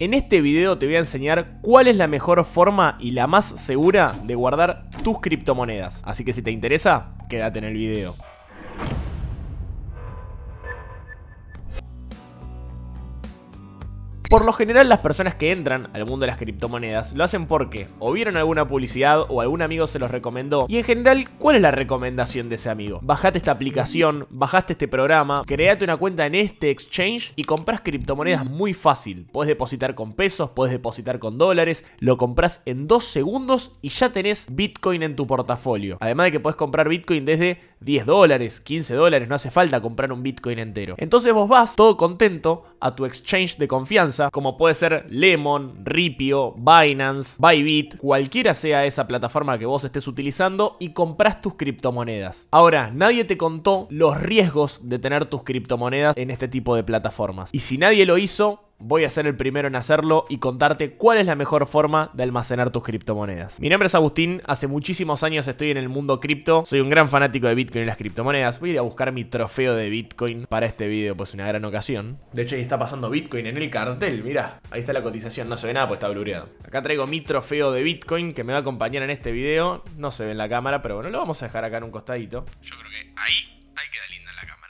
En este video te voy a enseñar cuál es la mejor forma y la más segura de guardar tus criptomonedas. Así que si te interesa, quédate en el video. Por lo general las personas que entran al mundo de las criptomonedas lo hacen porque o vieron alguna publicidad o algún amigo se los recomendó. Y en general, ¿cuál es la recomendación de ese amigo? Bajate esta aplicación, bajaste este programa, create una cuenta en este exchange y compras criptomonedas muy fácil. Puedes depositar con pesos, puedes depositar con dólares, lo compras en dos segundos y ya tenés Bitcoin en tu portafolio. Además de que puedes comprar Bitcoin desde 10 dólares, 15 dólares, no hace falta comprar un Bitcoin entero. Entonces vos vas todo contento a tu exchange de confianza, como puede ser Lemon, Ripio, Binance, Bybit, cualquiera sea esa plataforma que vos estés utilizando y compras tus criptomonedas. Ahora, nadie te contó los riesgos de tener tus criptomonedas en este tipo de plataformas. Y si nadie lo hizo, voy a ser el primero en hacerlo y contarte cuál es la mejor forma de almacenar tus criptomonedas. Mi nombre es Agustín, hace muchísimos años estoy en el mundo cripto, soy un gran fanático de Bitcoin y las criptomonedas. Voy a ir a buscar mi trofeo de Bitcoin para este video, pues una gran ocasión. De hecho, ahí está pasando Bitcoin en el cartel, mira. Ahí está la cotización, no se ve nada, pues está blureado. Acá traigo mi trofeo de Bitcoin que me va a acompañar en este video. No se ve en la cámara, pero bueno, lo vamos a dejar acá en un costadito. Yo creo que ahí, ahí queda linda en la cámara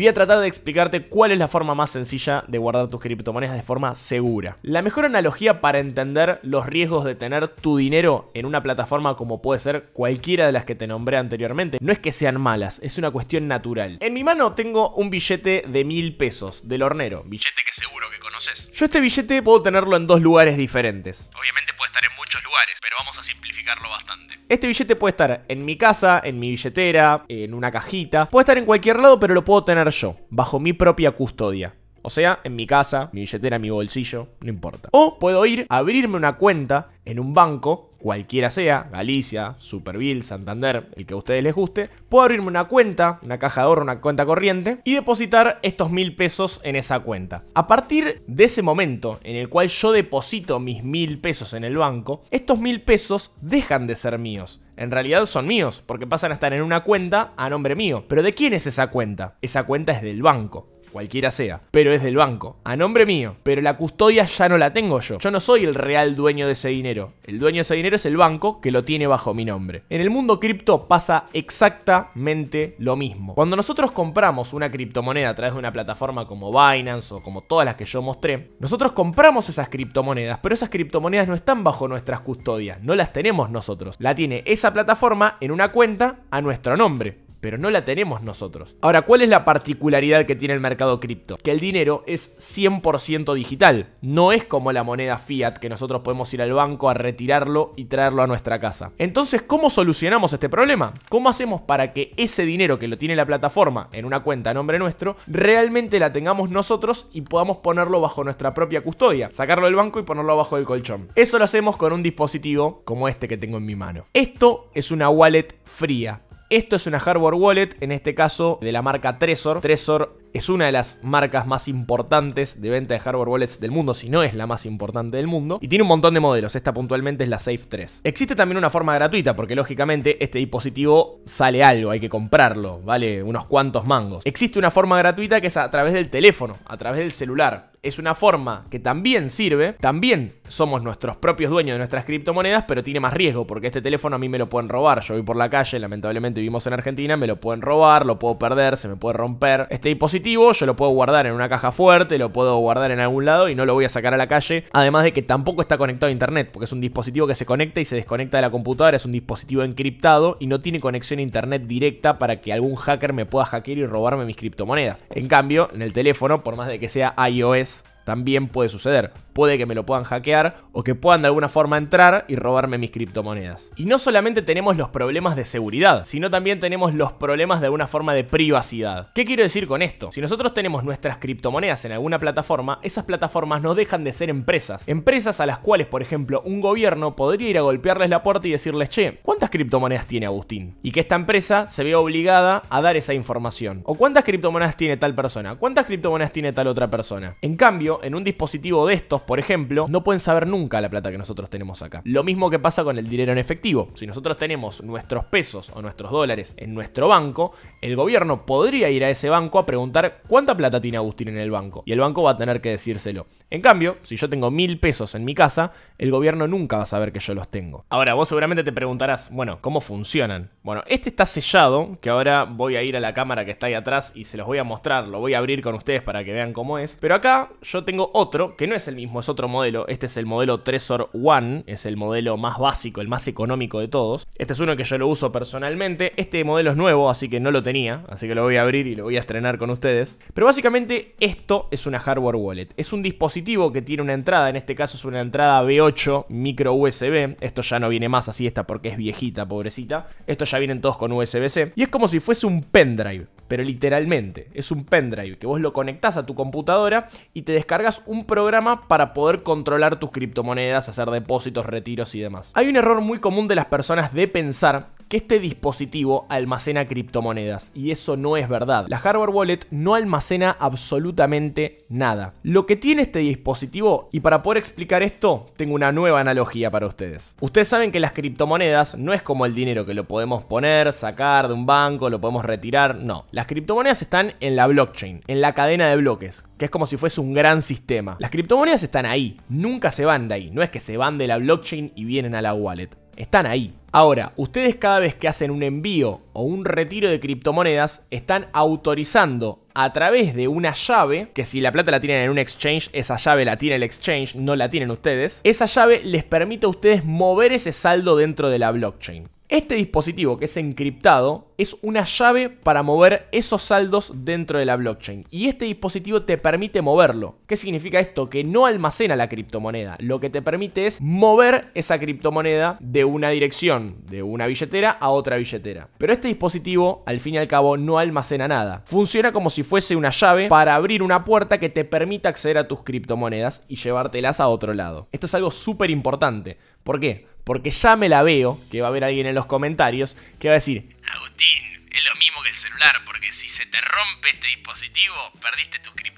voy a tratar de explicarte cuál es la forma más sencilla de guardar tus criptomonedas de forma segura. La mejor analogía para entender los riesgos de tener tu dinero en una plataforma como puede ser cualquiera de las que te nombré anteriormente no es que sean malas, es una cuestión natural. En mi mano tengo un billete de mil pesos del hornero, billete que seguro que conoces. Yo este billete puedo tenerlo en dos lugares diferentes. Obviamente puede estar en muchos lugares, pero vamos a simplificarlo bastante. Este billete puede estar en mi casa, en mi billetera, en una cajita. Puede estar en cualquier lado, pero lo puedo tener yo, bajo mi propia custodia. O sea, en mi casa, mi billetera, mi bolsillo, no importa. O puedo ir a abrirme una cuenta en un banco cualquiera sea, Galicia, Superville, Santander, el que a ustedes les guste, puedo abrirme una cuenta, una caja de ahorro, una cuenta corriente y depositar estos mil pesos en esa cuenta. A partir de ese momento en el cual yo deposito mis mil pesos en el banco, estos mil pesos dejan de ser míos. En realidad son míos, porque pasan a estar en una cuenta a nombre mío. Pero ¿de quién es esa cuenta? Esa cuenta es del banco cualquiera sea, pero es del banco, a nombre mío, pero la custodia ya no la tengo yo. Yo no soy el real dueño de ese dinero. El dueño de ese dinero es el banco que lo tiene bajo mi nombre. En el mundo cripto pasa exactamente lo mismo. Cuando nosotros compramos una criptomoneda a través de una plataforma como Binance o como todas las que yo mostré, nosotros compramos esas criptomonedas, pero esas criptomonedas no están bajo nuestras custodias, no las tenemos nosotros. La tiene esa plataforma en una cuenta a nuestro nombre pero no la tenemos nosotros. Ahora, ¿cuál es la particularidad que tiene el mercado cripto? Que el dinero es 100% digital, no es como la moneda fiat que nosotros podemos ir al banco a retirarlo y traerlo a nuestra casa. Entonces, ¿cómo solucionamos este problema? ¿Cómo hacemos para que ese dinero que lo tiene la plataforma en una cuenta a nombre nuestro, realmente la tengamos nosotros y podamos ponerlo bajo nuestra propia custodia, sacarlo del banco y ponerlo bajo el colchón? Eso lo hacemos con un dispositivo como este que tengo en mi mano. Esto es una wallet fría esto es una hardware wallet, en este caso de la marca Trezor. Trezor es una de las marcas más importantes de venta de hardware wallets del mundo, si no es la más importante del mundo. Y tiene un montón de modelos, esta puntualmente es la Safe 3. Existe también una forma gratuita, porque lógicamente este dispositivo sale algo, hay que comprarlo, vale unos cuantos mangos. Existe una forma gratuita que es a través del teléfono, a través del celular. Es una forma que también sirve, también somos nuestros propios dueños de nuestras criptomonedas, pero tiene más riesgo, porque este teléfono a mí me lo pueden robar. Yo voy por la calle, lamentablemente vivimos en Argentina, me lo pueden robar, lo puedo perder, se me puede romper. Este dispositivo yo lo puedo guardar en una caja fuerte, lo puedo guardar en algún lado y no lo voy a sacar a la calle. Además de que tampoco está conectado a internet, porque es un dispositivo que se conecta y se desconecta de la computadora, es un dispositivo encriptado y no tiene conexión a internet directa para que algún hacker me pueda hackear y robarme mis criptomonedas. En cambio, en el teléfono, por más de que sea iOS, también puede suceder. Puede que me lo puedan hackear o que puedan de alguna forma entrar y robarme mis criptomonedas. Y no solamente tenemos los problemas de seguridad, sino también tenemos los problemas de alguna forma de privacidad. ¿Qué quiero decir con esto? Si nosotros tenemos nuestras criptomonedas en alguna plataforma, esas plataformas no dejan de ser empresas. Empresas a las cuales, por ejemplo, un gobierno podría ir a golpearles la puerta y decirles, che, ¿cuántas criptomonedas tiene Agustín? Y que esta empresa se vea obligada a dar esa información. ¿O cuántas criptomonedas tiene tal persona? ¿Cuántas criptomonedas tiene tal otra persona? En cambio, en un dispositivo de estos, por ejemplo, no pueden saber nunca la plata que nosotros tenemos acá. Lo mismo que pasa con el dinero en efectivo. Si nosotros tenemos nuestros pesos o nuestros dólares en nuestro banco, el gobierno podría ir a ese banco a preguntar cuánta plata tiene Agustín en el banco. Y el banco va a tener que decírselo. En cambio, si yo tengo mil pesos en mi casa, el gobierno nunca va a saber que yo los tengo. Ahora, vos seguramente te preguntarás, bueno, ¿cómo funcionan? Bueno, este está sellado, que ahora voy a ir a la cámara que está ahí atrás y se los voy a mostrar, lo voy a abrir con ustedes para que vean cómo es. Pero acá yo tengo tengo otro, que no es el mismo, es otro modelo. Este es el modelo Trezor One, es el modelo más básico, el más económico de todos. Este es uno que yo lo uso personalmente. Este modelo es nuevo, así que no lo tenía, así que lo voy a abrir y lo voy a estrenar con ustedes. Pero básicamente esto es una hardware wallet. Es un dispositivo que tiene una entrada, en este caso es una entrada B8 micro USB. Esto ya no viene más así esta porque es viejita, pobrecita. Esto ya vienen todos con USB-C. Y es como si fuese un pendrive, pero literalmente. Es un pendrive que vos lo conectás a tu computadora y te descargas cargas un programa para poder controlar tus criptomonedas, hacer depósitos, retiros y demás. Hay un error muy común de las personas de pensar que este dispositivo almacena criptomonedas, y eso no es verdad. La hardware wallet no almacena absolutamente nada. Lo que tiene este dispositivo, y para poder explicar esto, tengo una nueva analogía para ustedes. Ustedes saben que las criptomonedas no es como el dinero que lo podemos poner, sacar de un banco, lo podemos retirar, no. Las criptomonedas están en la blockchain, en la cadena de bloques, que es como si fuese un gran sistema. Las criptomonedas están ahí, nunca se van de ahí, no es que se van de la blockchain y vienen a la wallet, están ahí. Ahora, ustedes cada vez que hacen un envío o un retiro de criptomonedas están autorizando a través de una llave, que si la plata la tienen en un exchange, esa llave la tiene el exchange, no la tienen ustedes, esa llave les permite a ustedes mover ese saldo dentro de la blockchain. Este dispositivo que es encriptado es una llave para mover esos saldos dentro de la blockchain. Y este dispositivo te permite moverlo. ¿Qué significa esto? Que no almacena la criptomoneda. Lo que te permite es mover esa criptomoneda de una dirección de una billetera a otra billetera. Pero este dispositivo, al fin y al cabo, no almacena nada. Funciona como si fuese una llave para abrir una puerta que te permita acceder a tus criptomonedas y llevártelas a otro lado. Esto es algo súper importante. ¿Por qué? Porque ya me la veo, que va a haber alguien en los comentarios, que va a decir, Agustín, es lo mismo que el celular, porque si se te rompe este dispositivo, perdiste tus criptomonedas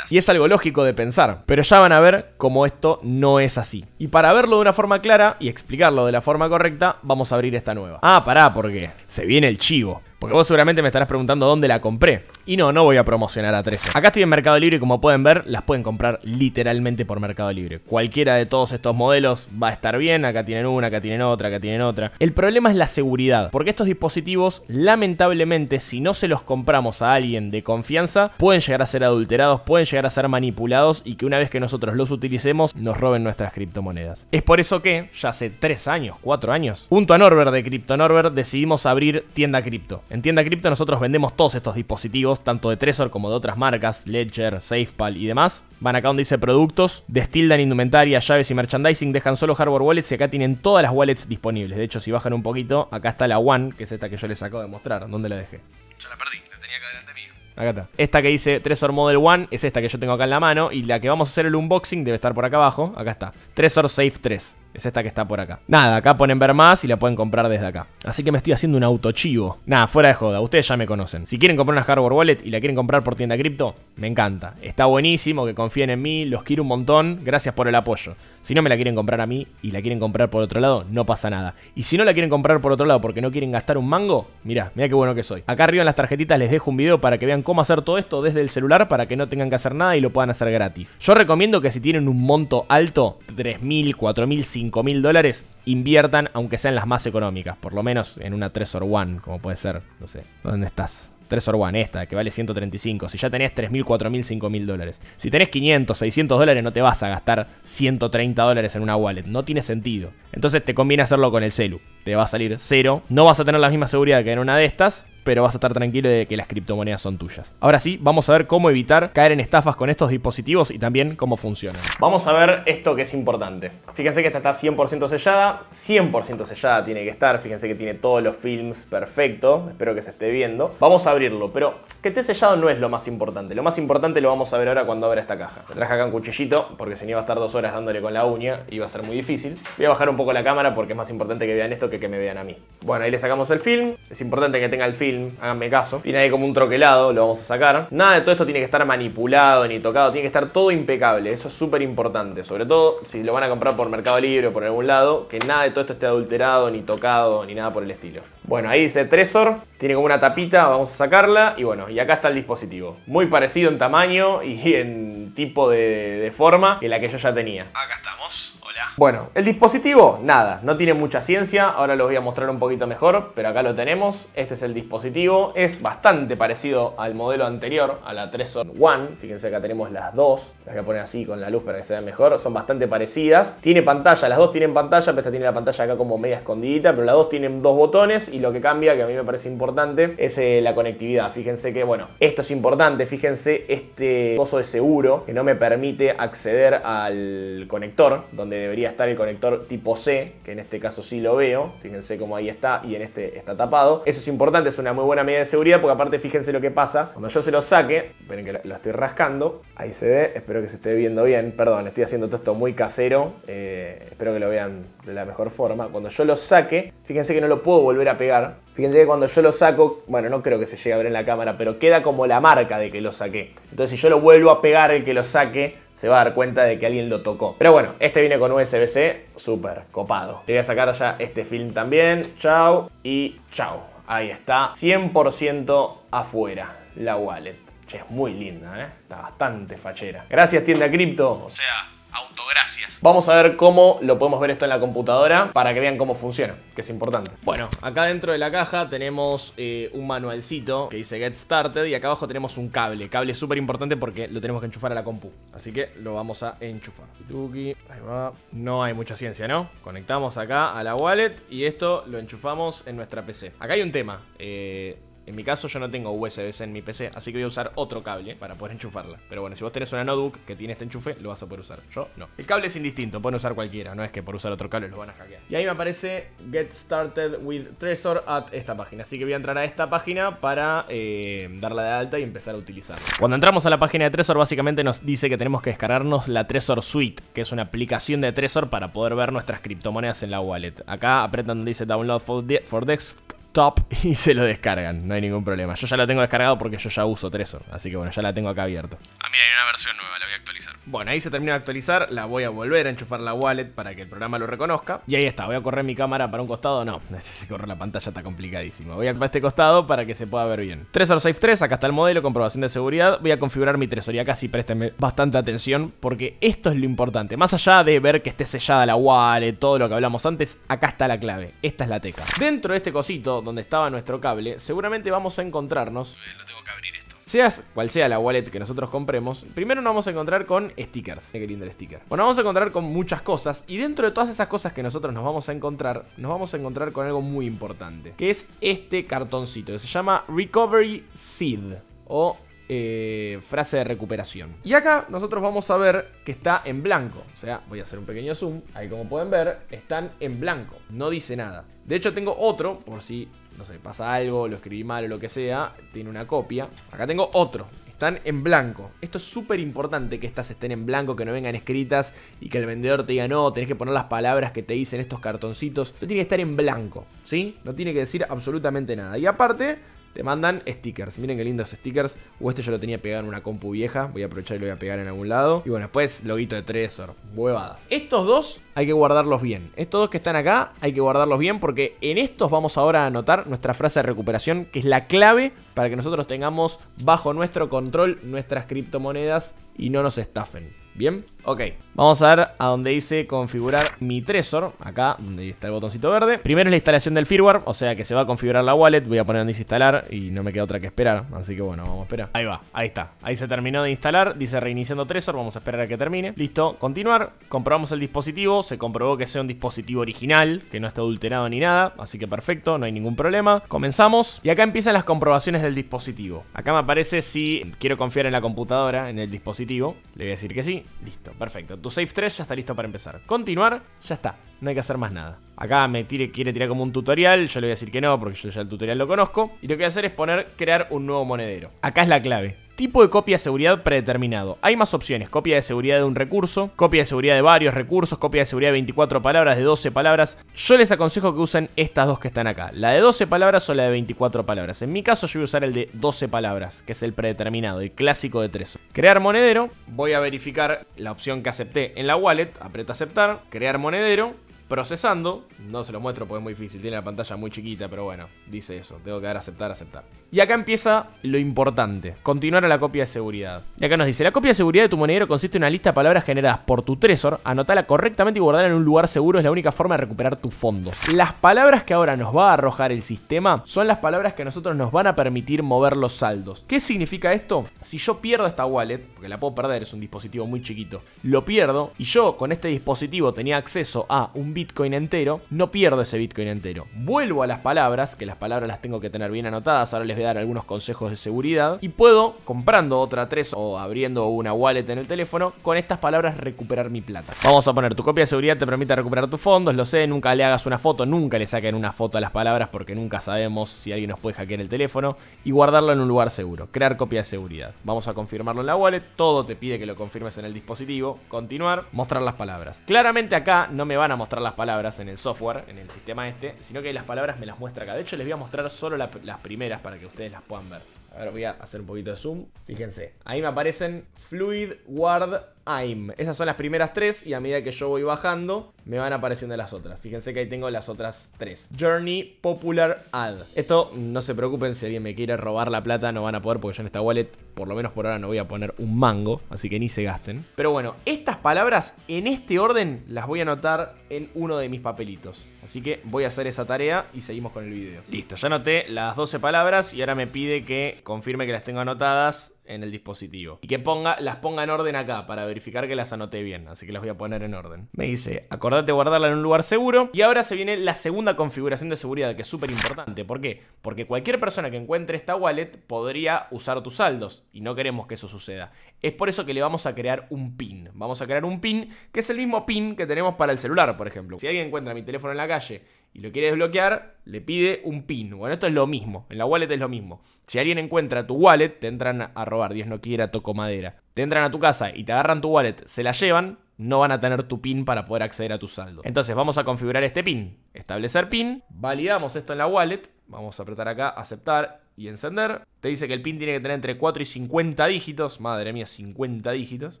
y es algo lógico de pensar, pero ya van a ver cómo esto no es así. Y para verlo de una forma clara y explicarlo de la forma correcta, vamos a abrir esta nueva. Ah, pará, porque se viene el chivo. Porque vos seguramente me estarás preguntando dónde la compré. Y no, no voy a promocionar a 13. Acá estoy en Mercado Libre y como pueden ver, las pueden comprar literalmente por Mercado Libre. Cualquiera de todos estos modelos va a estar bien. Acá tienen una, acá tienen otra, acá tienen otra. El problema es la seguridad. Porque estos dispositivos, lamentablemente, si no se los compramos a alguien de confianza, pueden llegar a ser adulterados, pueden llegar a ser manipulados y que una vez que nosotros los utilicemos, nos roben nuestras criptomonedas. Es por eso que, ya hace 3 años, 4 años, junto a Norbert de Crypto Norbert decidimos abrir tienda cripto. En tienda cripto nosotros vendemos todos estos dispositivos, tanto de Trezor como de otras marcas, Ledger, SafePal y demás. Van acá donde dice productos, destildan indumentaria, llaves y merchandising, dejan solo hardware wallets y acá tienen todas las wallets disponibles. De hecho, si bajan un poquito, acá está la One, que es esta que yo les acabo de mostrar. ¿Dónde la dejé? Yo la perdí, la tenía acá delante mío. Acá está. Esta que dice Trezor Model One es esta que yo tengo acá en la mano y la que vamos a hacer el unboxing debe estar por acá abajo. Acá está. Trezor Safe 3. Es esta que está por acá. Nada, acá ponen ver más y la pueden comprar desde acá. Así que me estoy haciendo un auto chivo Nada, fuera de joda, ustedes ya me conocen. Si quieren comprar una hardware wallet y la quieren comprar por tienda cripto, me encanta. Está buenísimo, que confíen en mí, los quiero un montón, gracias por el apoyo. Si no me la quieren comprar a mí y la quieren comprar por otro lado, no pasa nada. Y si no la quieren comprar por otro lado porque no quieren gastar un mango, mira mira qué bueno que soy. Acá arriba en las tarjetitas les dejo un video para que vean cómo hacer todo esto desde el celular para que no tengan que hacer nada y lo puedan hacer gratis. Yo recomiendo que si tienen un monto alto, 3.000, 4.000, 5.000 mil dólares, inviertan, aunque sean las más económicas, por lo menos en una or One, como puede ser, no sé, ¿dónde estás? or One, esta, que vale 135. Si ya tenés 3.000, 4.000, 5.000 dólares. Si tenés 500, 600 dólares, no te vas a gastar 130 dólares en una wallet. No tiene sentido. Entonces te conviene hacerlo con el celu. Te va a salir cero. No vas a tener la misma seguridad que en una de estas, pero vas a estar tranquilo de que las criptomonedas son tuyas. Ahora sí, vamos a ver cómo evitar caer en estafas con estos dispositivos y también cómo funcionan. Vamos a ver esto que es importante. Fíjense que esta está 100% sellada, 100% sellada tiene que estar, fíjense que tiene todos los films perfecto, espero que se esté viendo. Vamos a abrirlo, pero que esté sellado no es lo más importante, lo más importante lo vamos a ver ahora cuando abra esta caja. Me traje acá un cuchillito, porque si no iba a estar dos horas dándole con la uña, y iba a ser muy difícil. Voy a bajar un poco la cámara porque es más importante que vean esto que que me vean a mí. Bueno, ahí le sacamos el film, es importante que tenga el film háganme caso. Tiene ahí como un troquelado, lo vamos a sacar. Nada de todo esto tiene que estar manipulado ni tocado, tiene que estar todo impecable, eso es súper importante. Sobre todo si lo van a comprar por Mercado Libre o por algún lado, que nada de todo esto esté adulterado, ni tocado, ni nada por el estilo. Bueno, ahí dice Tresor, tiene como una tapita, vamos a sacarla y bueno, y acá está el dispositivo. Muy parecido en tamaño y en tipo de, de forma que la que yo ya tenía. Acá estamos. Bueno, el dispositivo, nada, no tiene mucha ciencia, ahora lo voy a mostrar un poquito mejor, pero acá lo tenemos, este es el dispositivo, es bastante parecido al modelo anterior, a la 3 One, fíjense acá tenemos las dos, las voy a poner así con la luz para que se vean mejor, son bastante parecidas, tiene pantalla, las dos tienen pantalla, pero esta tiene la pantalla acá como media escondidita, pero las dos tienen dos botones y lo que cambia, que a mí me parece importante, es eh, la conectividad, fíjense que, bueno, esto es importante, fíjense este pozo de seguro que no me permite acceder al conector, donde debería estar el conector tipo C, que en este caso sí lo veo, fíjense cómo ahí está y en este está tapado. Eso es importante, es una muy buena medida de seguridad porque aparte fíjense lo que pasa. Cuando yo se lo saque, esperen que lo estoy rascando, ahí se ve, espero que se esté viendo bien, perdón, estoy haciendo todo esto muy casero, eh, espero que lo vean de la mejor forma. Cuando yo lo saque, fíjense que no lo puedo volver a pegar, fíjense que cuando yo lo saco, bueno, no creo que se llegue a ver en la cámara, pero queda como la marca de que lo saqué. Entonces si yo lo vuelvo a pegar, el que lo saque se va a dar cuenta de que alguien lo tocó. Pero bueno, este viene con USB-C, súper copado. Le voy a sacar ya este film también, chao y chao. Ahí está, 100% afuera la wallet. Che, es muy linda, ¿eh? Está bastante fachera. Gracias, tienda cripto. O sea... Autogracias. Vamos a ver cómo lo podemos ver esto en la computadora para que vean cómo funciona, que es importante. Bueno, acá dentro de la caja tenemos eh, un manualcito que dice Get Started y acá abajo tenemos un cable. Cable súper importante porque lo tenemos que enchufar a la compu. Así que lo vamos a enchufar. Ahí va. No hay mucha ciencia, ¿no? Conectamos acá a la wallet y esto lo enchufamos en nuestra PC. Acá hay un tema. Eh en mi caso yo no tengo usb en mi PC, así que voy a usar otro cable para poder enchufarla. Pero bueno, si vos tenés una notebook que tiene este enchufe, lo vas a poder usar. Yo no. El cable es indistinto, pueden usar cualquiera, no es que por usar otro cable lo van a hackear. Y ahí me aparece Get Started with Trezor at esta página. Así que voy a entrar a esta página para eh, darla de alta y empezar a utilizarla. Cuando entramos a la página de Trezor, básicamente nos dice que tenemos que descargarnos la Trezor Suite, que es una aplicación de Trezor para poder ver nuestras criptomonedas en la wallet. Acá apretan donde dice Download for, Desk. Top y se lo descargan, no hay ningún problema. Yo ya lo tengo descargado porque yo ya uso Trezor, así que bueno, ya la tengo acá abierto. Ah, mira, hay una versión nueva, la voy a actualizar. Bueno, ahí se termina de actualizar, la voy a volver a enchufar la wallet para que el programa lo reconozca. Y ahí está, voy a correr mi cámara para un costado, no, si correr la pantalla está complicadísimo. Voy a este costado para que se pueda ver bien. Trezor Safe 3, acá está el modelo, comprobación de seguridad. Voy a configurar mi acá casi, présteme bastante atención porque esto es lo importante. Más allá de ver que esté sellada la wallet, todo lo que hablamos antes, acá está la clave, esta es la teca. Dentro de este cosito, donde estaba nuestro cable, seguramente vamos a encontrarnos... Lo tengo que abrir esto. Seas cual sea la wallet que nosotros compremos, primero nos vamos a encontrar con stickers. Qué lindo el sticker. Bueno, vamos a encontrar con muchas cosas y dentro de todas esas cosas que nosotros nos vamos a encontrar, nos vamos a encontrar con algo muy importante, que es este cartoncito, que se llama Recovery Seed o eh, frase de recuperación. Y acá nosotros vamos a ver que está en blanco. O sea, voy a hacer un pequeño zoom. Ahí como pueden ver, están en blanco. No dice nada. De hecho, tengo otro, por si, no sé, pasa algo, lo escribí mal o lo que sea. Tiene una copia. Acá tengo otro. Están en blanco. Esto es súper importante que estas estén en blanco, que no vengan escritas y que el vendedor te diga, no, tenés que poner las palabras que te dicen estos cartoncitos. Esto tiene que estar en blanco, ¿sí? No tiene que decir absolutamente nada. Y aparte, te mandan stickers. Miren qué lindos stickers. O este yo lo tenía pegado en una compu vieja. Voy a aprovechar y lo voy a pegar en algún lado. Y bueno, después loguito de tresor, Huevadas. Estos dos hay que guardarlos bien. Estos dos que están acá hay que guardarlos bien porque en estos vamos ahora a anotar nuestra frase de recuperación que es la clave para que nosotros tengamos bajo nuestro control nuestras criptomonedas y no nos estafen. ¿Bien? Ok, vamos a ver a donde dice configurar mi Trezor, acá donde está el botoncito verde. Primero es la instalación del firmware, o sea que se va a configurar la wallet, voy a poner donde dice instalar y no me queda otra que esperar, así que bueno, vamos a esperar. Ahí va, ahí está, ahí se terminó de instalar, dice reiniciando Trezor, vamos a esperar a que termine. Listo, continuar, comprobamos el dispositivo, se comprobó que sea un dispositivo original, que no está adulterado ni nada, así que perfecto, no hay ningún problema. Comenzamos y acá empiezan las comprobaciones del dispositivo. Acá me aparece si quiero confiar en la computadora, en el dispositivo, le voy a decir que sí, listo. Perfecto. Tu save 3 ya está listo para empezar. Continuar, ya está. No hay que hacer más nada. Acá me tire, quiere tirar como un tutorial, yo le voy a decir que no porque yo ya el tutorial lo conozco. Y lo que voy a hacer es poner crear un nuevo monedero. Acá es la clave. Tipo de copia de seguridad predeterminado. Hay más opciones. Copia de seguridad de un recurso, copia de seguridad de varios recursos, copia de seguridad de 24 palabras, de 12 palabras. Yo les aconsejo que usen estas dos que están acá. La de 12 palabras o la de 24 palabras. En mi caso yo voy a usar el de 12 palabras, que es el predeterminado, el clásico de tres. Crear monedero. Voy a verificar la opción que acepté en la wallet. Aprieto aceptar. Crear monedero procesando. No se lo muestro porque es muy difícil, tiene la pantalla muy chiquita, pero bueno, dice eso. Tengo que dar aceptar, aceptar. Y acá empieza lo importante, continuar a la copia de seguridad. Y acá nos dice, la copia de seguridad de tu monedero consiste en una lista de palabras generadas por tu Trezor, anotala correctamente y guardarla en un lugar seguro es la única forma de recuperar tu fondo Las palabras que ahora nos va a arrojar el sistema son las palabras que a nosotros nos van a permitir mover los saldos. ¿Qué significa esto? Si yo pierdo esta wallet, porque la puedo perder, es un dispositivo muy chiquito, lo pierdo y yo con este dispositivo tenía acceso a un Bitcoin entero, no pierdo ese Bitcoin entero. Vuelvo a las palabras, que las palabras las tengo que tener bien anotadas, ahora les voy a dar algunos consejos de seguridad, y puedo, comprando otra tres o abriendo una wallet en el teléfono, con estas palabras recuperar mi plata. Vamos a poner, tu copia de seguridad te permite recuperar tus fondos, lo sé, nunca le hagas una foto, nunca le saquen una foto a las palabras porque nunca sabemos si alguien nos puede hackear el teléfono, y guardarlo en un lugar seguro, crear copia de seguridad. Vamos a confirmarlo en la wallet, todo te pide que lo confirmes en el dispositivo, continuar, mostrar las palabras. Claramente acá no me van a mostrar las palabras en el software, en el sistema este, sino que las palabras me las muestra acá. De hecho, les voy a mostrar solo las primeras para que ustedes las puedan ver. A ver, voy a hacer un poquito de zoom. Fíjense, ahí me aparecen Fluid guard AIM. Esas son las primeras tres y a medida que yo voy bajando me van apareciendo las otras. Fíjense que ahí tengo las otras tres. Journey, Popular, Ad. Esto no se preocupen, si alguien me quiere robar la plata no van a poder porque yo en esta wallet por lo menos por ahora no voy a poner un mango, así que ni se gasten. Pero bueno, estas palabras en este orden las voy a anotar en uno de mis papelitos. Así que voy a hacer esa tarea y seguimos con el video. Listo, ya anoté las 12 palabras y ahora me pide que confirme que las tengo anotadas en el dispositivo. Y que ponga, las ponga en orden acá para verificar que las anoté bien. Así que las voy a poner en orden. Me dice, acordate guardarla en un lugar seguro. Y ahora se viene la segunda configuración de seguridad, que es súper importante. ¿Por qué? Porque cualquier persona que encuentre esta wallet podría usar tus saldos. Y no queremos que eso suceda. Es por eso que le vamos a crear un pin. Vamos a crear un pin que es el mismo pin que tenemos para el celular, por ejemplo. Si alguien encuentra mi teléfono en la calle y lo quiere desbloquear, le pide un pin. Bueno, esto es lo mismo. En la wallet es lo mismo. Si alguien encuentra tu wallet, te entran a robar. Dios no quiera, toco madera. Te entran a tu casa y te agarran tu wallet, se la llevan, no van a tener tu pin para poder acceder a tu saldo. Entonces vamos a configurar este pin. Establecer pin. Validamos esto en la wallet. Vamos a apretar acá aceptar y encender. Te dice que el pin tiene que tener entre 4 y 50 dígitos. Madre mía, 50 dígitos.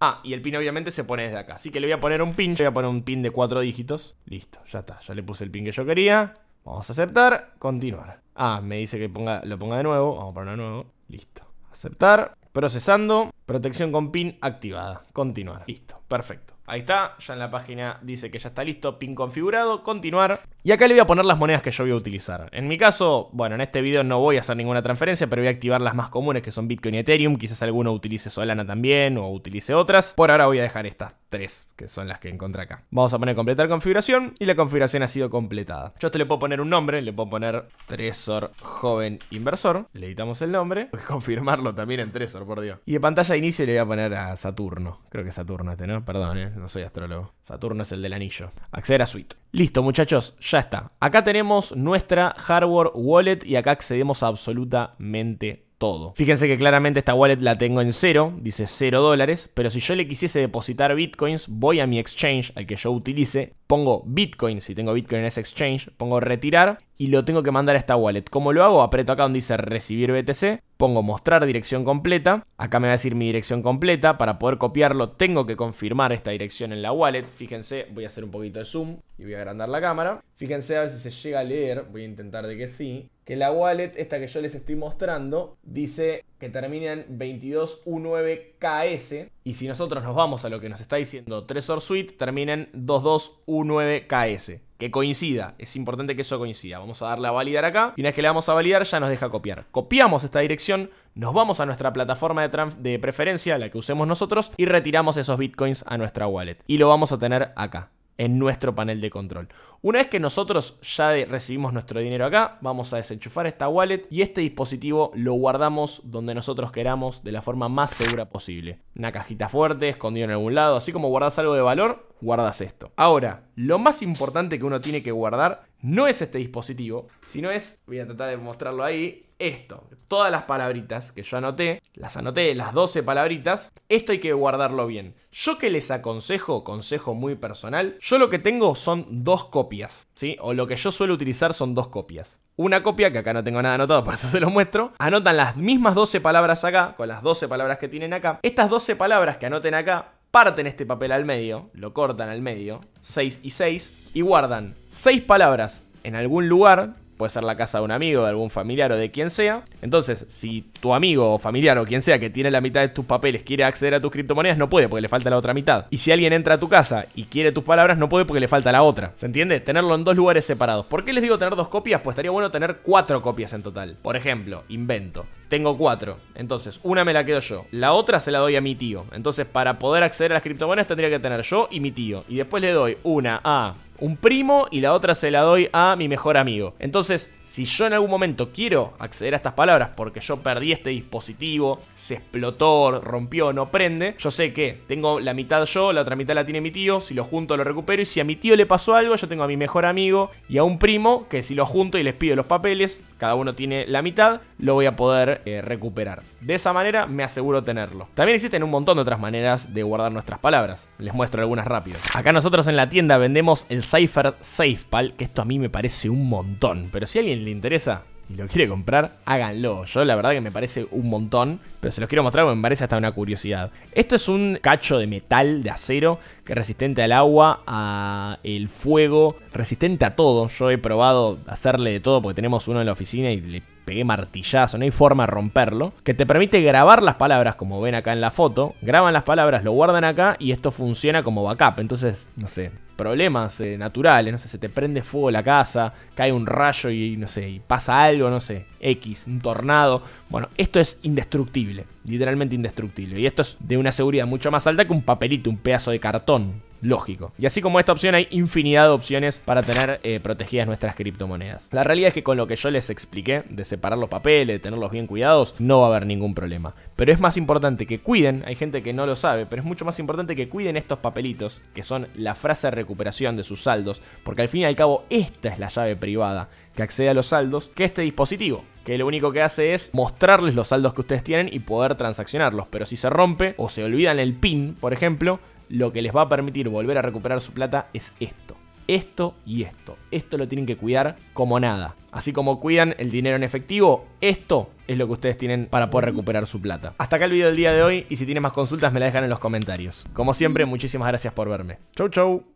Ah, y el pin obviamente se pone desde acá. Así que le voy a poner un pin. Yo voy a poner un pin de 4 dígitos. Listo, ya está. Ya le puse el pin que yo quería. Vamos a aceptar. Continuar. Ah, me dice que ponga, lo ponga de nuevo. Vamos a ponerlo de nuevo. Listo. Aceptar. Procesando. Protección con pin activada. Continuar. Listo. Perfecto. Ahí está. Ya en la página dice que ya está listo. Pin configurado. Continuar. Y acá le voy a poner las monedas que yo voy a utilizar. En mi caso, bueno, en este video no voy a hacer ninguna transferencia, pero voy a activar las más comunes que son Bitcoin y Ethereum. Quizás alguno utilice Solana también o utilice otras. Por ahora voy a dejar estas tres, que son las que encontré acá. Vamos a poner completar configuración y la configuración ha sido completada. Yo a este le puedo poner un nombre, le puedo poner Tresor Joven Inversor. Le editamos el nombre. Voy confirmarlo también en Tresor, por Dios. Y de pantalla de inicio le voy a poner a Saturno. Creo que Saturno este, ¿no? Perdón, ¿eh? no soy astrólogo. Saturno es el del anillo. Acceder a suite. Listo, muchachos. Ya ya está. Acá tenemos nuestra hardware wallet y acá accedemos a absolutamente todo. Fíjense que claramente esta wallet la tengo en cero, dice cero dólares, pero si yo le quisiese depositar bitcoins, voy a mi exchange, al que yo utilice, pongo bitcoin, si tengo bitcoin en ese exchange, pongo retirar y lo tengo que mandar a esta wallet. ¿Cómo lo hago? apreto acá donde dice recibir BTC, pongo mostrar dirección completa, acá me va a decir mi dirección completa, para poder copiarlo tengo que confirmar esta dirección en la wallet, fíjense, voy a hacer un poquito de zoom y voy a agrandar la cámara, fíjense a ver si se llega a leer, voy a intentar de que sí, que la wallet, esta que yo les estoy mostrando, dice que termina en 22194. KS. Y si nosotros nos vamos a lo que nos está diciendo Tresor Suite, terminen 2219KS. Que coincida, es importante que eso coincida. Vamos a darle a validar acá. Y una vez que le vamos a validar, ya nos deja copiar. Copiamos esta dirección, nos vamos a nuestra plataforma de, de preferencia, la que usemos nosotros, y retiramos esos bitcoins a nuestra wallet. Y lo vamos a tener acá en nuestro panel de control. Una vez que nosotros ya recibimos nuestro dinero acá, vamos a desenchufar esta wallet y este dispositivo lo guardamos donde nosotros queramos de la forma más segura posible. Una cajita fuerte, escondido en algún lado, así como guardas algo de valor, guardas esto. Ahora, lo más importante que uno tiene que guardar no es este dispositivo, sino es, voy a tratar de mostrarlo ahí, esto, todas las palabritas que yo anoté, las anoté, las 12 palabritas, esto hay que guardarlo bien. Yo que les aconsejo, consejo muy personal, yo lo que tengo son dos copias, ¿sí? O lo que yo suelo utilizar son dos copias. Una copia, que acá no tengo nada anotado, por eso se lo muestro. Anotan las mismas 12 palabras acá, con las 12 palabras que tienen acá. Estas 12 palabras que anoten acá, parten este papel al medio, lo cortan al medio, 6 y 6, y guardan 6 palabras en algún lugar puede ser la casa de un amigo, de algún familiar o de quien sea. Entonces, si tu amigo o familiar o quien sea que tiene la mitad de tus papeles quiere acceder a tus criptomonedas, no puede porque le falta la otra mitad. Y si alguien entra a tu casa y quiere tus palabras, no puede porque le falta la otra. ¿Se entiende? Tenerlo en dos lugares separados. ¿Por qué les digo tener dos copias? Pues estaría bueno tener cuatro copias en total. Por ejemplo, invento. Tengo cuatro. Entonces, una me la quedo yo. La otra se la doy a mi tío. Entonces, para poder acceder a las criptomonedas tendría que tener yo y mi tío. Y después le doy una a un primo y la otra se la doy a mi mejor amigo. Entonces, si yo en algún momento quiero acceder a estas palabras porque yo perdí este dispositivo, se explotó, rompió, no prende, yo sé que tengo la mitad yo, la otra mitad la tiene mi tío, si lo junto lo recupero y si a mi tío le pasó algo, yo tengo a mi mejor amigo y a un primo que si lo junto y les pido los papeles, cada uno tiene la mitad, lo voy a poder eh, recuperar. De esa manera me aseguro tenerlo. También existen un montón de otras maneras de guardar nuestras palabras. Les muestro algunas rápido. Acá nosotros en la tienda vendemos el Cypher SafePal, que esto a mí me parece un montón, pero si alguien le interesa y lo quiere comprar, háganlo. Yo la verdad que me parece un montón, pero se los quiero mostrar porque me parece hasta una curiosidad. Esto es un cacho de metal, de acero, que es resistente al agua, al fuego, resistente a todo. Yo he probado hacerle de todo porque tenemos uno en la oficina y le pegué martillazo, no hay forma de romperlo, que te permite grabar las palabras, como ven acá en la foto, graban las palabras, lo guardan acá y esto funciona como backup. Entonces, no sé, problemas eh, naturales, no sé, se te prende fuego la casa, cae un rayo y no sé, y pasa algo, no sé, X, un tornado. Bueno, esto es indestructible, literalmente indestructible. Y esto es de una seguridad mucho más alta que un papelito, un pedazo de cartón lógico. Y así como esta opción hay infinidad de opciones para tener eh, protegidas nuestras criptomonedas. La realidad es que con lo que yo les expliqué de separar los papeles, de tenerlos bien cuidados, no va a haber ningún problema. Pero es más importante que cuiden, hay gente que no lo sabe, pero es mucho más importante que cuiden estos papelitos, que son la frase de recuperación de sus saldos, porque al fin y al cabo esta es la llave privada que accede a los saldos, que este dispositivo que lo único que hace es mostrarles los saldos que ustedes tienen y poder transaccionarlos. Pero si se rompe o se olvidan el PIN, por ejemplo, lo que les va a permitir volver a recuperar su plata es esto. Esto y esto. Esto lo tienen que cuidar como nada. Así como cuidan el dinero en efectivo, esto es lo que ustedes tienen para poder recuperar su plata. Hasta acá el video del día de hoy y si tienen más consultas me la dejan en los comentarios. Como siempre, muchísimas gracias por verme. Chau chau.